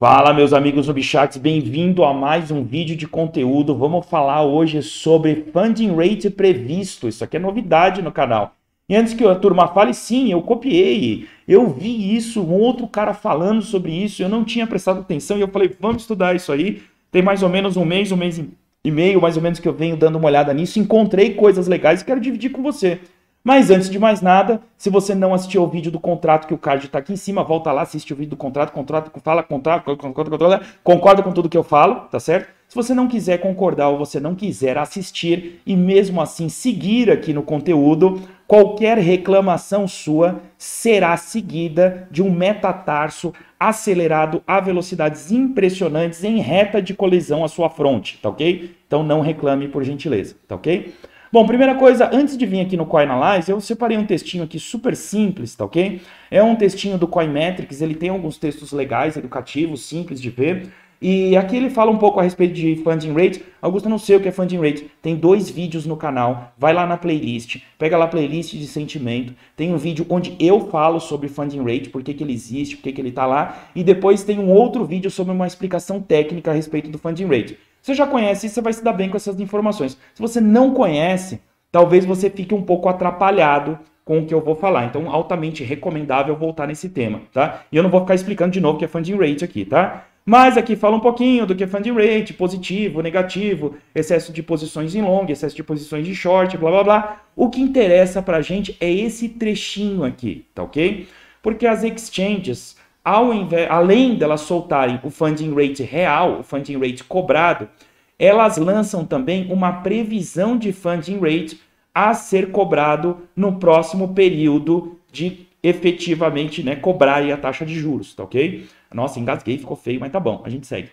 Fala meus amigos Ubicharts, bem-vindo a mais um vídeo de conteúdo. Vamos falar hoje sobre funding rate previsto. Isso aqui é novidade no canal. E antes que a turma fale, sim, eu copiei. Eu vi isso, um outro cara falando sobre isso, eu não tinha prestado atenção e eu falei, vamos estudar isso aí. Tem mais ou menos um mês, um mês e meio, mais ou menos que eu venho dando uma olhada nisso, encontrei coisas legais e quero dividir com você. Mas antes de mais nada, se você não assistiu ao vídeo do contrato que o card está aqui em cima, volta lá, assiste o vídeo do contrato, contrato, fala, contrato, concorda, concorda com tudo que eu falo, tá certo? Se você não quiser concordar ou você não quiser assistir e mesmo assim seguir aqui no conteúdo, qualquer reclamação sua será seguida de um metatarso acelerado a velocidades impressionantes em reta de colisão à sua fronte, tá ok? Então não reclame por gentileza, tá ok? Bom, primeira coisa, antes de vir aqui no CoinAlyze, eu separei um textinho aqui super simples, tá ok? É um textinho do Coinmetrics, ele tem alguns textos legais, educativos, simples de ver. E aqui ele fala um pouco a respeito de funding rate. Augusto, não sei o que é funding rate. Tem dois vídeos no canal. Vai lá na playlist, pega lá a playlist de sentimento. Tem um vídeo onde eu falo sobre funding rate, por que, que ele existe, por que, que ele está lá. E depois tem um outro vídeo sobre uma explicação técnica a respeito do funding rate. Você já conhece você vai se dar bem com essas informações. Se você não conhece, talvez você fique um pouco atrapalhado com o que eu vou falar. Então, altamente recomendável voltar nesse tema, tá? E eu não vou ficar explicando de novo o que é funding rate aqui, tá? Mas aqui fala um pouquinho do que é funding rate, positivo, negativo, excesso de posições em long, excesso de posições em short, blá blá blá. O que interessa a gente é esse trechinho aqui, tá ok? Porque as exchanges, ao invés, além delas soltarem o funding rate real, o funding rate cobrado, elas lançam também uma previsão de funding rate a ser cobrado no próximo período de efetivamente né, cobrar a taxa de juros, tá ok? Nossa, engasguei, ficou feio, mas tá bom, a gente segue.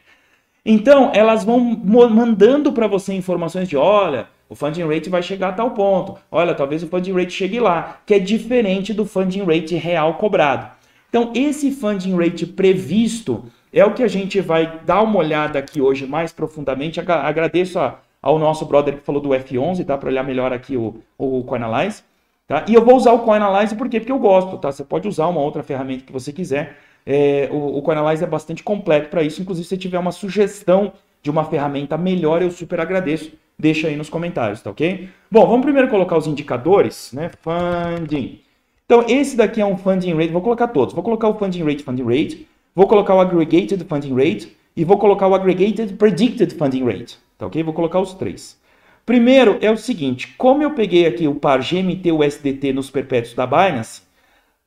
Então, elas vão mandando para você informações de, olha, o funding rate vai chegar a tal ponto, olha, talvez o funding rate chegue lá, que é diferente do funding rate real cobrado. Então, esse funding rate previsto é o que a gente vai dar uma olhada aqui hoje mais profundamente. Agradeço a, ao nosso brother que falou do F11, dá tá? para olhar melhor aqui o, o CoinAlyze. Tá? E eu vou usar o CoinAlyze por quê? Porque eu gosto, tá? Você pode usar uma outra ferramenta que você quiser. É, o, o CoinAlyze é bastante completo para isso. Inclusive, se tiver uma sugestão de uma ferramenta melhor, eu super agradeço. Deixa aí nos comentários, tá ok? Bom, vamos primeiro colocar os indicadores, né? Funding. Então, esse daqui é um funding rate, vou colocar todos. Vou colocar o funding rate, funding rate, vou colocar o aggregated funding rate e vou colocar o aggregated predicted funding rate, tá ok? Vou colocar os três. Primeiro é o seguinte, como eu peguei aqui o par GMT USDT nos perpétuos da Binance,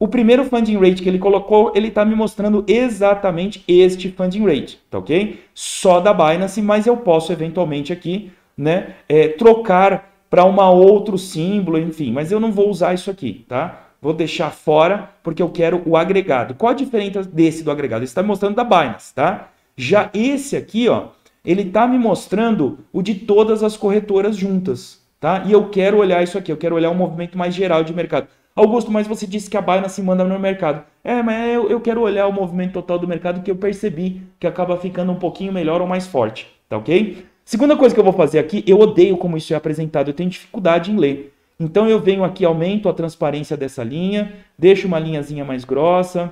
o primeiro funding rate que ele colocou, ele está me mostrando exatamente este funding rate, tá ok? Só da Binance, mas eu posso eventualmente aqui, né, é, trocar para um outro símbolo, enfim, mas eu não vou usar isso aqui, tá? vou deixar fora porque eu quero o agregado. Qual a diferença desse do agregado? Ele está me mostrando da Binance, tá? Já esse aqui, ó, ele está me mostrando o de todas as corretoras juntas, tá? E eu quero olhar isso aqui, eu quero olhar o movimento mais geral de mercado. Augusto, mas você disse que a Binance manda no mercado. É, mas eu, eu quero olhar o movimento total do mercado que eu percebi que acaba ficando um pouquinho melhor ou mais forte, tá ok? Segunda coisa que eu vou fazer aqui, eu odeio como isso é apresentado, eu tenho dificuldade em ler. Então eu venho aqui, aumento a transparência dessa linha, deixo uma linhazinha mais grossa,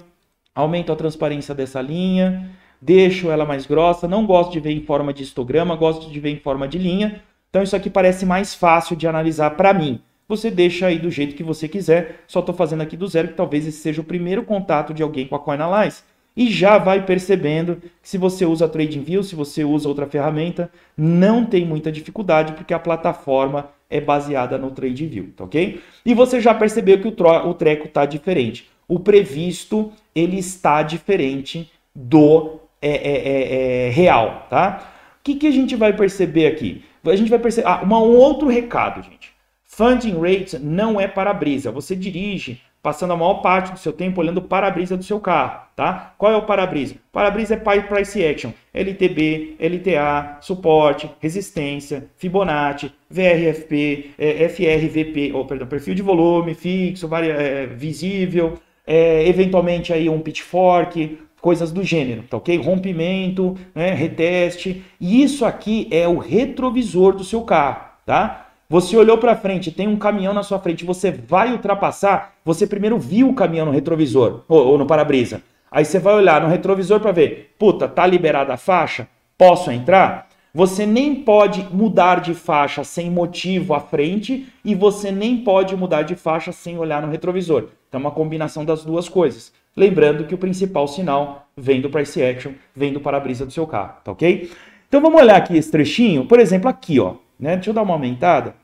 aumento a transparência dessa linha, deixo ela mais grossa, não gosto de ver em forma de histograma, gosto de ver em forma de linha. Então isso aqui parece mais fácil de analisar para mim. Você deixa aí do jeito que você quiser, só estou fazendo aqui do zero, que talvez esse seja o primeiro contato de alguém com a CoinAlyze e já vai percebendo que se você usa TradingView, se você usa outra ferramenta, não tem muita dificuldade porque a plataforma é baseada no TradingView, tá ok? E você já percebeu que o, o treco está diferente. O previsto ele está diferente do é, é, é, é, real, tá? O que, que a gente vai perceber aqui? A gente vai perceber. Ah, uma, um outro recado, gente. Funding rate não é para brisa. Você dirige passando a maior parte do seu tempo olhando o para-brisa do seu carro, tá? Qual é o para-brisa? para-brisa é Price Action, LTB, LTA, suporte, resistência, Fibonacci, VRFP, é, FRVP, ou oh, perdão, perfil de volume fixo, varia, é, visível, é, eventualmente aí um pitchfork, coisas do gênero, tá ok? Rompimento, né, reteste, e isso aqui é o retrovisor do seu carro, tá? Você olhou para frente, tem um caminhão na sua frente, você vai ultrapassar, você primeiro viu o caminhão no retrovisor ou, ou no para-brisa. Aí você vai olhar no retrovisor para ver, puta, tá liberada a faixa? Posso entrar? Você nem pode mudar de faixa sem motivo à frente e você nem pode mudar de faixa sem olhar no retrovisor. Então é uma combinação das duas coisas. Lembrando que o principal sinal vem do price action, vem do para-brisa do seu carro, tá ok? Então vamos olhar aqui esse trechinho, por exemplo, aqui, ó né? Deixa eu dar uma aumentada,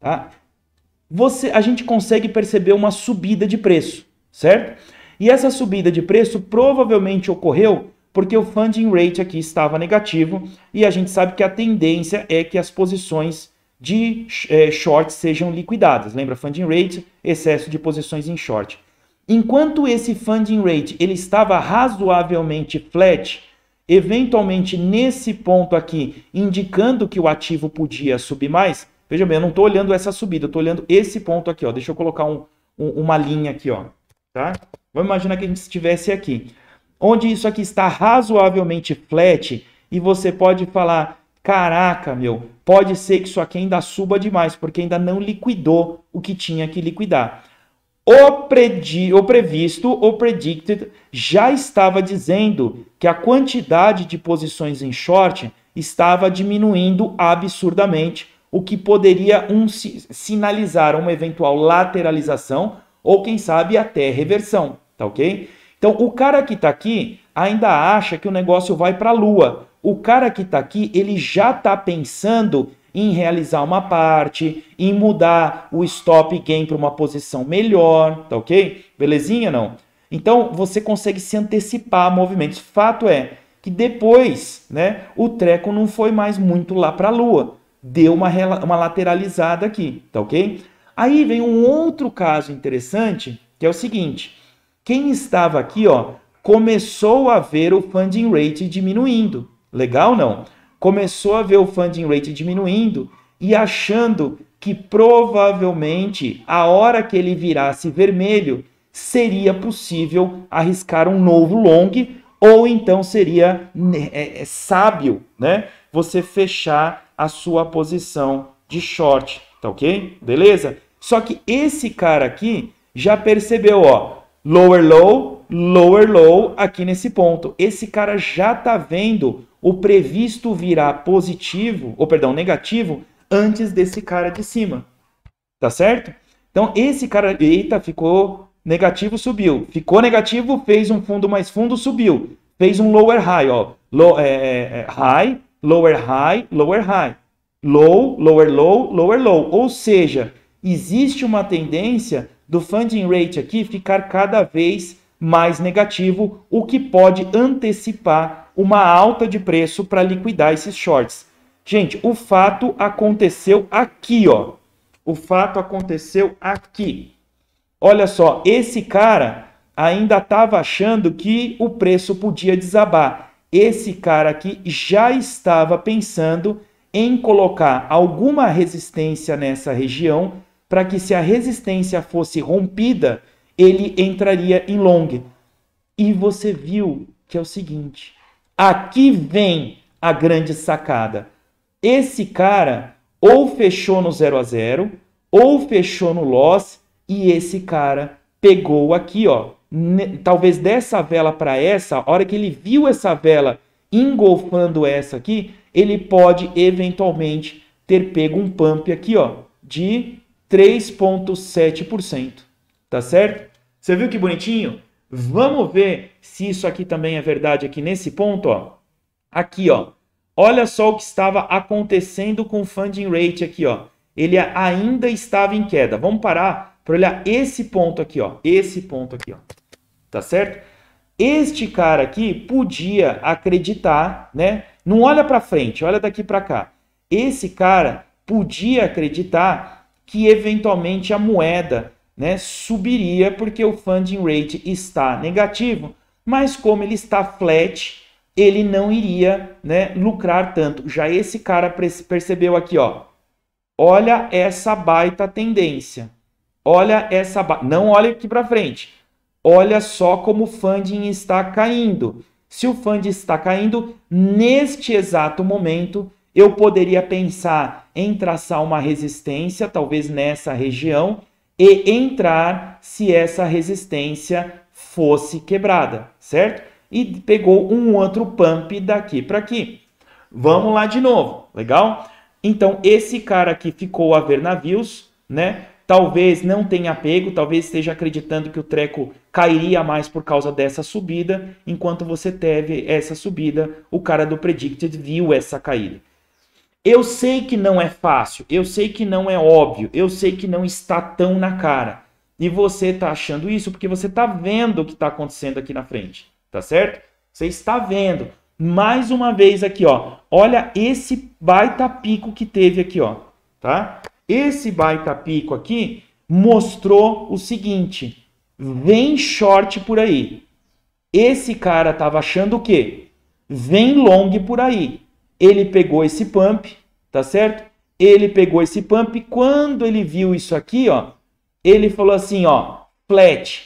tá? Você, a gente consegue perceber uma subida de preço, certo? E essa subida de preço provavelmente ocorreu porque o funding rate aqui estava negativo e a gente sabe que a tendência é que as posições de é, short sejam liquidadas. Lembra funding rate, excesso de posições em short. Enquanto esse funding rate ele estava razoavelmente flat, eventualmente nesse ponto aqui, indicando que o ativo podia subir mais, veja bem, eu não estou olhando essa subida, eu estou olhando esse ponto aqui, ó. deixa eu colocar um, um, uma linha aqui, ó, tá? Vamos imaginar que a gente estivesse aqui, onde isso aqui está razoavelmente flat e você pode falar, caraca, meu, pode ser que isso aqui ainda suba demais, porque ainda não liquidou o que tinha que liquidar. O, predi, o previsto, o predicted, já estava dizendo que a quantidade de posições em short estava diminuindo absurdamente, o que poderia um, sinalizar uma eventual lateralização ou, quem sabe, até reversão, tá ok? Então, o cara que está aqui ainda acha que o negócio vai para a lua. O cara que está aqui, ele já está pensando em realizar uma parte, em mudar o stop gain para uma posição melhor, tá ok? Belezinha não? Então você consegue se antecipar a movimentos. Fato é que depois, né, o treco não foi mais muito lá para a lua, deu uma, uma lateralizada aqui, tá ok? Aí vem um outro caso interessante, que é o seguinte: quem estava aqui, ó, começou a ver o funding rate diminuindo. Legal não? começou a ver o funding rate diminuindo e achando que provavelmente a hora que ele virasse vermelho seria possível arriscar um novo long ou então seria né, é, é, sábio, né? Você fechar a sua posição de short, tá ok? Beleza? Só que esse cara aqui já percebeu, ó, lower low, lower low aqui nesse ponto. Esse cara já está vendo o previsto virar positivo, ou perdão, negativo, antes desse cara de cima. Tá certo? Então esse cara, eita, ficou negativo, subiu. Ficou negativo, fez um fundo mais fundo, subiu. Fez um lower high, ó. Low, é, é, é, high, lower high, lower high. Low, lower low, lower low. Ou seja, existe uma tendência do funding rate aqui ficar cada vez mais negativo, o que pode antecipar uma alta de preço para liquidar esses shorts. Gente, o fato aconteceu aqui, ó. O fato aconteceu aqui. Olha só, esse cara ainda estava achando que o preço podia desabar. Esse cara aqui já estava pensando em colocar alguma resistência nessa região para que se a resistência fosse rompida, ele entraria em long. E você viu que é o seguinte: aqui vem a grande sacada. Esse cara ou fechou no 0 a 0 ou fechou no loss e esse cara pegou aqui, ó, talvez dessa vela para essa, a hora que ele viu essa vela engolfando essa aqui, ele pode eventualmente ter pego um pump aqui, ó, de 3,7%. Tá certo? Você viu que bonitinho? Vamos ver se isso aqui também é verdade aqui nesse ponto, ó. Aqui, ó. Olha só o que estava acontecendo com o funding rate aqui, ó. Ele ainda estava em queda. Vamos parar para olhar esse ponto aqui, ó. Esse ponto aqui, ó. Tá certo? Este cara aqui podia acreditar, né? Não olha para frente, olha daqui para cá. Esse cara podia acreditar que eventualmente a moeda né, subiria porque o funding rate está negativo, mas como ele está flat, ele não iria né, lucrar tanto. Já esse cara percebeu aqui, ó, olha essa baita tendência, olha essa, ba... não olha aqui para frente, olha só como o funding está caindo. Se o funding está caindo, neste exato momento, eu poderia pensar em traçar uma resistência, talvez nessa região, e entrar se essa resistência fosse quebrada, certo? E pegou um outro pump daqui para aqui. Vamos lá de novo, legal? Então, esse cara aqui ficou a ver navios, né? Talvez não tenha pego, talvez esteja acreditando que o treco cairia mais por causa dessa subida. Enquanto você teve essa subida, o cara do Predicted viu essa caída. Eu sei que não é fácil, eu sei que não é óbvio, eu sei que não está tão na cara. E você está achando isso porque você está vendo o que está acontecendo aqui na frente, tá certo? Você está vendo. Mais uma vez aqui, ó. Olha esse baita pico que teve aqui, ó, tá? Esse baita pico aqui mostrou o seguinte: vem short por aí. Esse cara estava achando o quê? Vem long por aí ele pegou esse pump, tá certo? Ele pegou esse pump, quando ele viu isso aqui, ó, ele falou assim, ó, flat,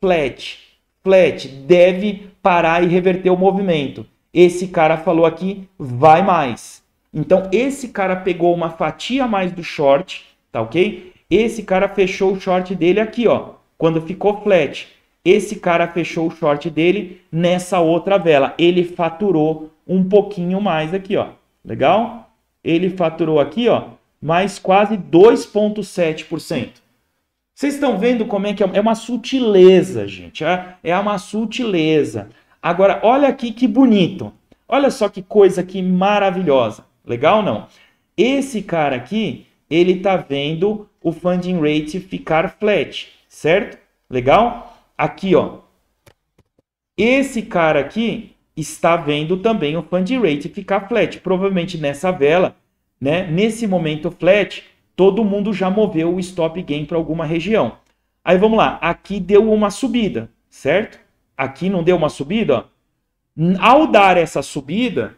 flat, flat, deve parar e reverter o movimento. Esse cara falou aqui, vai mais. Então, esse cara pegou uma fatia a mais do short, tá ok? Esse cara fechou o short dele aqui, ó, quando ficou flat. Esse cara fechou o short dele nessa outra vela. Ele faturou um pouquinho mais aqui, ó. Legal? Ele faturou aqui, ó, mais quase 2,7%. Vocês estão vendo como é que é? É uma sutileza, gente. É, é uma sutileza. Agora, olha aqui que bonito. Olha só que coisa que maravilhosa. Legal não? Esse cara aqui, ele tá vendo o funding rate ficar flat, certo? Legal? Aqui, ó. Esse cara aqui, está vendo também o fund rate ficar flat. Provavelmente nessa vela, né, nesse momento flat, todo mundo já moveu o stop gain para alguma região. Aí vamos lá, aqui deu uma subida, certo? Aqui não deu uma subida, ó. Ao dar essa subida,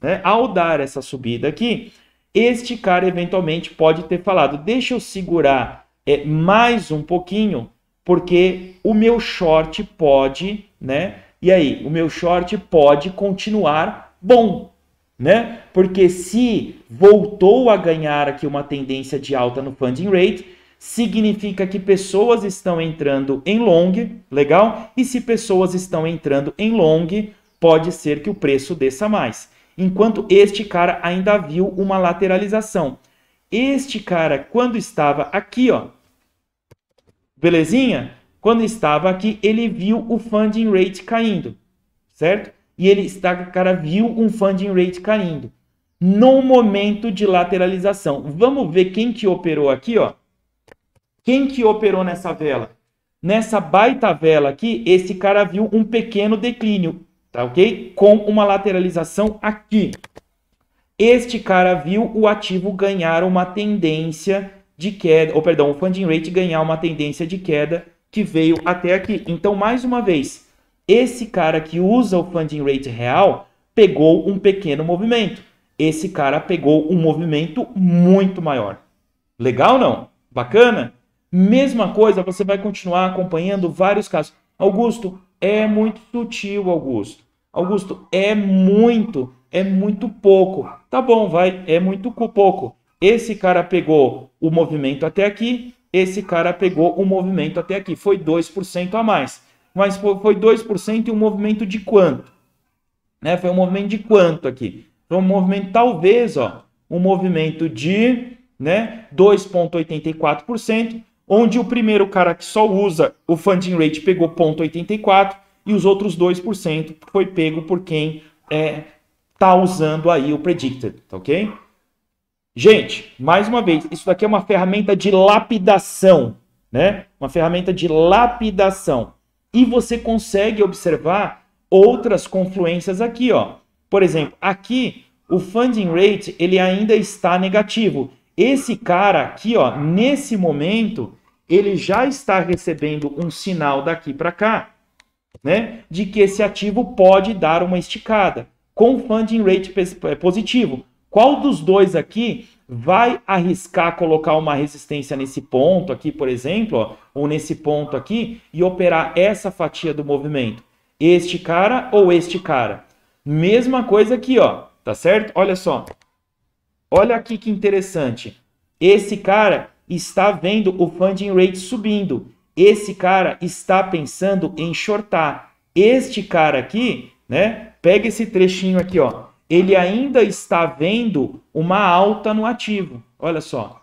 né, ao dar essa subida aqui, este cara eventualmente pode ter falado: deixa eu segurar é, mais um pouquinho, porque o meu short pode né, e aí, o meu short pode continuar bom, né? Porque se voltou a ganhar aqui uma tendência de alta no funding rate, significa que pessoas estão entrando em long, legal? E se pessoas estão entrando em long, pode ser que o preço desça mais. Enquanto este cara ainda viu uma lateralização. Este cara, quando estava aqui, ó, belezinha? Quando estava aqui, ele viu o funding rate caindo, certo? E ele está, cara, viu um funding rate caindo no momento de lateralização. Vamos ver quem que operou aqui, ó. Quem que operou nessa vela? Nessa baita vela aqui, esse cara viu um pequeno declínio, tá ok? Com uma lateralização aqui. Este cara viu o ativo ganhar uma tendência de queda, ou perdão, o funding rate ganhar uma tendência de queda que veio até aqui. Então, mais uma vez, esse cara que usa o funding rate real pegou um pequeno movimento. Esse cara pegou um movimento muito maior. Legal não? Bacana? Mesma coisa, você vai continuar acompanhando vários casos. Augusto, é muito sutil, Augusto. Augusto, é muito, é muito pouco. Tá bom, vai, é muito pouco. Esse cara pegou o movimento até aqui, esse cara pegou um movimento até aqui. Foi 2% a mais. Mas foi 2% e um movimento de quanto? Né? Foi um movimento de quanto aqui? Foi um movimento, talvez, ó, um movimento de né, 2,84%, onde o primeiro cara que só usa o funding rate pegou 0,84% e os outros 2% foi pego por quem é, tá usando aí o predicted, tá ok? Gente, mais uma vez, isso daqui é uma ferramenta de lapidação, né? Uma ferramenta de lapidação. E você consegue observar outras confluências aqui, ó. Por exemplo, aqui o funding rate ele ainda está negativo. Esse cara aqui, ó, nesse momento, ele já está recebendo um sinal daqui para cá, né, de que esse ativo pode dar uma esticada com funding rate é, positivo. Qual dos dois aqui vai arriscar colocar uma resistência nesse ponto aqui, por exemplo, ó, ou nesse ponto aqui, e operar essa fatia do movimento? Este cara ou este cara? Mesma coisa aqui, ó, tá certo? Olha só. Olha aqui que interessante. Esse cara está vendo o funding rate subindo. Esse cara está pensando em shortar. Este cara aqui, né? Pega esse trechinho aqui, ó ele ainda está vendo uma alta no ativo. Olha só.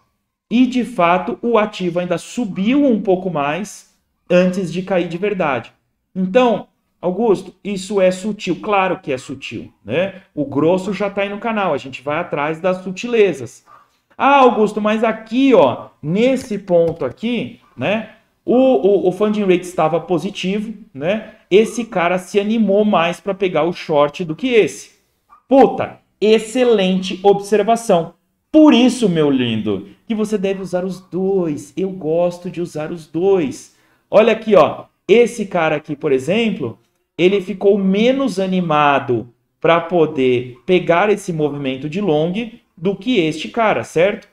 E de fato, o ativo ainda subiu um pouco mais antes de cair de verdade. Então, Augusto, isso é sutil, claro que é sutil, né? O grosso já está aí no canal, a gente vai atrás das sutilezas. Ah, Augusto, mas aqui, ó, nesse ponto aqui, né? O, o, o funding rate estava positivo, né? Esse cara se animou mais para pegar o short do que esse. Puta, excelente observação. Por isso, meu lindo, que você deve usar os dois. Eu gosto de usar os dois. Olha aqui, ó. Esse cara aqui, por exemplo, ele ficou menos animado para poder pegar esse movimento de long do que este cara, certo?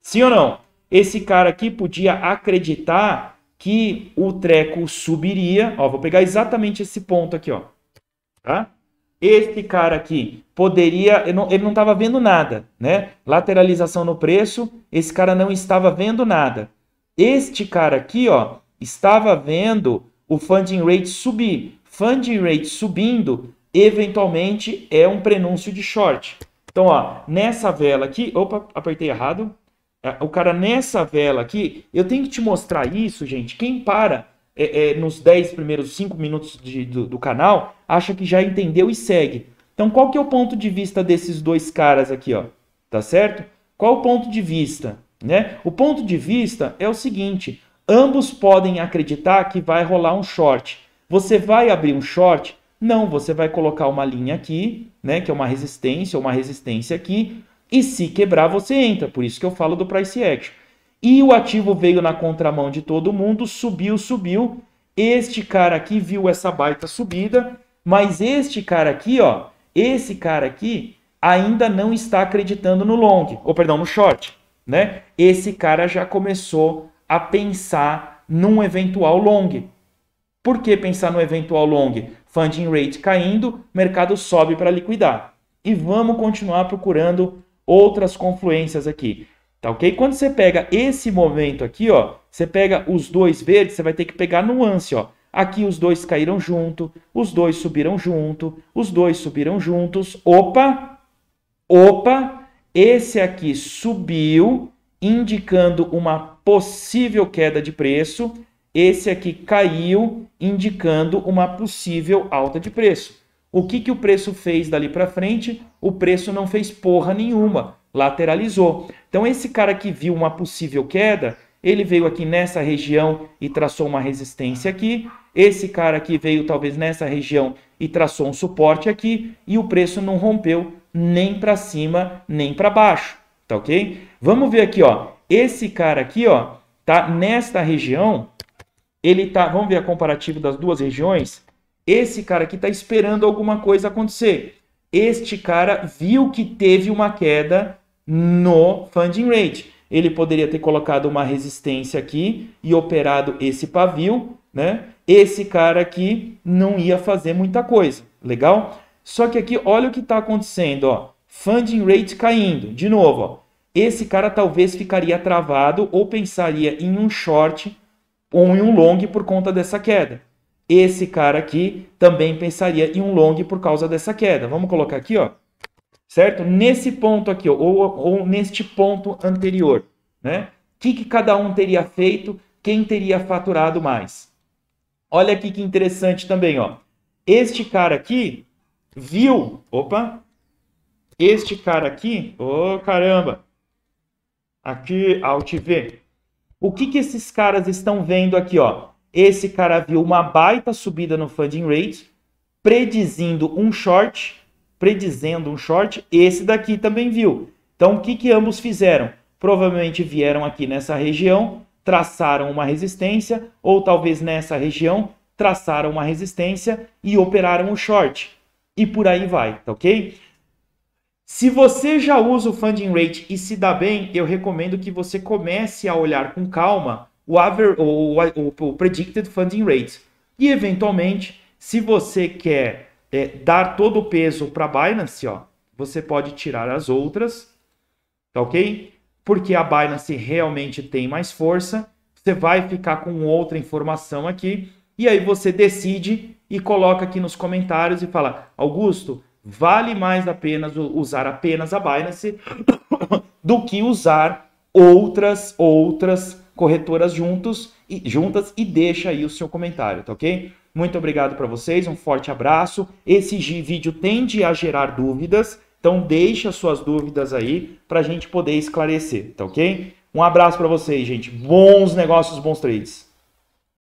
Sim ou não? Esse cara aqui podia acreditar que o treco subiria. Ó, vou pegar exatamente esse ponto aqui, ó. Tá? Este cara aqui poderia, ele não estava vendo nada, né? Lateralização no preço, esse cara não estava vendo nada. Este cara aqui, ó, estava vendo o funding rate subir. Funding rate subindo, eventualmente é um prenúncio de short. Então, ó, nessa vela aqui, opa, apertei errado. É, o cara nessa vela aqui, eu tenho que te mostrar isso, gente. Quem para é, é, nos 10 primeiros 5 minutos de, do, do canal, acha que já entendeu e segue. Então, qual que é o ponto de vista desses dois caras aqui, ó? Tá certo? Qual o ponto de vista, né? O ponto de vista é o seguinte: ambos podem acreditar que vai rolar um short. Você vai abrir um short? Não, você vai colocar uma linha aqui, né, que é uma resistência, uma resistência aqui, e se quebrar você entra. Por isso que eu falo do price action. E o ativo veio na contramão de todo mundo, subiu, subiu. Este cara aqui viu essa baita subida, mas este cara aqui, ó, esse cara aqui ainda não está acreditando no long, ou perdão, no short, né? Esse cara já começou a pensar num eventual long. Por que pensar no eventual long? Funding rate caindo, mercado sobe para liquidar. E vamos continuar procurando outras confluências aqui. Tá ok? Quando você pega esse momento aqui, ó, você pega os dois verdes, você vai ter que pegar nuance, ó. Aqui os dois caíram junto, os dois subiram junto, os dois subiram juntos. Opa! Opa! Esse aqui subiu, indicando uma possível queda de preço. Esse aqui caiu, indicando uma possível alta de preço. O que, que o preço fez dali para frente? O preço não fez porra nenhuma lateralizou. Então esse cara que viu uma possível queda, ele veio aqui nessa região e traçou uma resistência aqui. Esse cara aqui veio talvez nessa região e traçou um suporte aqui e o preço não rompeu nem para cima, nem para baixo, tá OK? Vamos ver aqui, ó. Esse cara aqui, ó, tá nesta região, ele tá, vamos ver a comparativa das duas regiões. Esse cara aqui tá esperando alguma coisa acontecer. Este cara viu que teve uma queda no funding rate. Ele poderia ter colocado uma resistência aqui e operado esse pavio, né? Esse cara aqui não ia fazer muita coisa, legal? Só que aqui, olha o que está acontecendo, ó. Funding rate caindo, de novo, ó. Esse cara talvez ficaria travado ou pensaria em um short ou em um long por conta dessa queda. Esse cara aqui também pensaria em um long por causa dessa queda. Vamos colocar aqui, ó certo? Nesse ponto aqui, ou, ou neste ponto anterior, né? O que, que cada um teria feito, quem teria faturado mais. Olha aqui que interessante também, ó. Este cara aqui viu, opa, este cara aqui, ô oh, caramba, aqui, Alt V. O que, que esses caras estão vendo aqui, ó? Esse cara viu uma baita subida no funding rate, predizindo um short, predizendo um short, esse daqui também viu. Então, o que, que ambos fizeram? Provavelmente vieram aqui nessa região, traçaram uma resistência, ou talvez nessa região, traçaram uma resistência e operaram um short. E por aí vai, tá ok? Se você já usa o funding rate e se dá bem, eu recomendo que você comece a olhar com calma o, aver, o, o, o predicted funding rate. E eventualmente, se você quer é, dar todo o peso para a Binance, ó, você pode tirar as outras, tá ok? Porque a Binance realmente tem mais força. Você vai ficar com outra informação aqui e aí você decide e coloca aqui nos comentários e fala: Augusto, vale mais a pena usar apenas a Binance do que usar outras outras corretoras juntos e juntas e deixa aí o seu comentário, tá ok? Muito obrigado para vocês, um forte abraço. Esse vídeo tende a gerar dúvidas, então deixa suas dúvidas aí para a gente poder esclarecer, tá ok? Um abraço para vocês, gente. Bons negócios, bons trades.